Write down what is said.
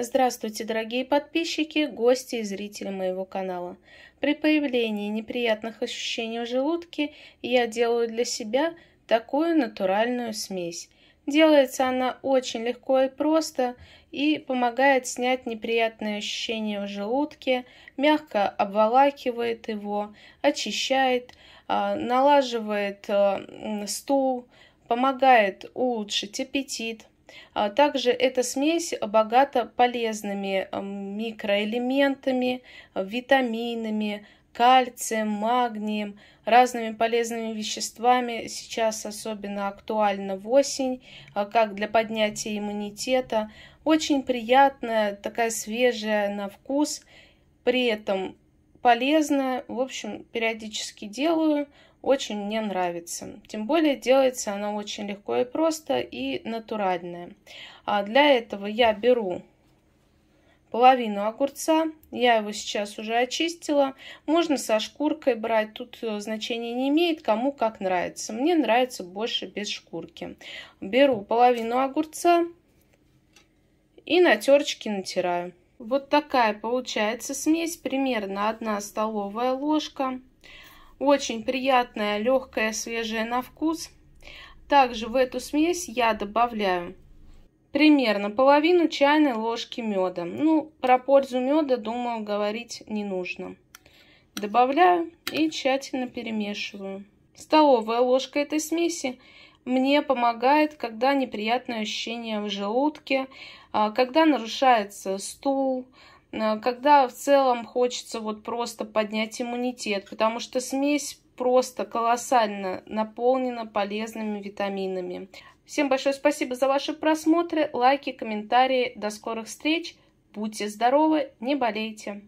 Здравствуйте, дорогие подписчики, гости и зрители моего канала. При появлении неприятных ощущений в желудке я делаю для себя такую натуральную смесь. Делается она очень легко и просто и помогает снять неприятные ощущения в желудке, мягко обволакивает его, очищает, а, налаживает а, стул, помогает улучшить аппетит, а также эта смесь богата полезными микроэлементами, витаминами, кальцием, магнием, разными полезными веществами. Сейчас особенно актуальна в осень, а как для поднятия иммунитета. Очень приятная, такая свежая на вкус. При этом полезное. В общем, периодически делаю. Очень мне нравится. Тем более делается она очень легко и просто и натуральная. А для этого я беру половину огурца. Я его сейчас уже очистила. Можно со шкуркой брать, тут э, значения не имеет, кому как нравится. Мне нравится больше без шкурки. Беру половину огурца и на терочке натираю. Вот такая получается смесь, примерно 1 столовая ложка. Очень приятная, легкая, свежая на вкус. Также в эту смесь я добавляю примерно половину чайной ложки меда. Ну, про пользу меда, думаю, говорить не нужно. Добавляю и тщательно перемешиваю. Столовая ложка этой смеси мне помогает, когда неприятное ощущение в желудке, а, когда нарушается стул, а, когда в целом хочется вот просто поднять иммунитет, потому что смесь просто колоссально наполнена полезными витаминами. Всем большое спасибо за ваши просмотры, лайки, комментарии. До скорых встреч. Будьте здоровы, не болейте.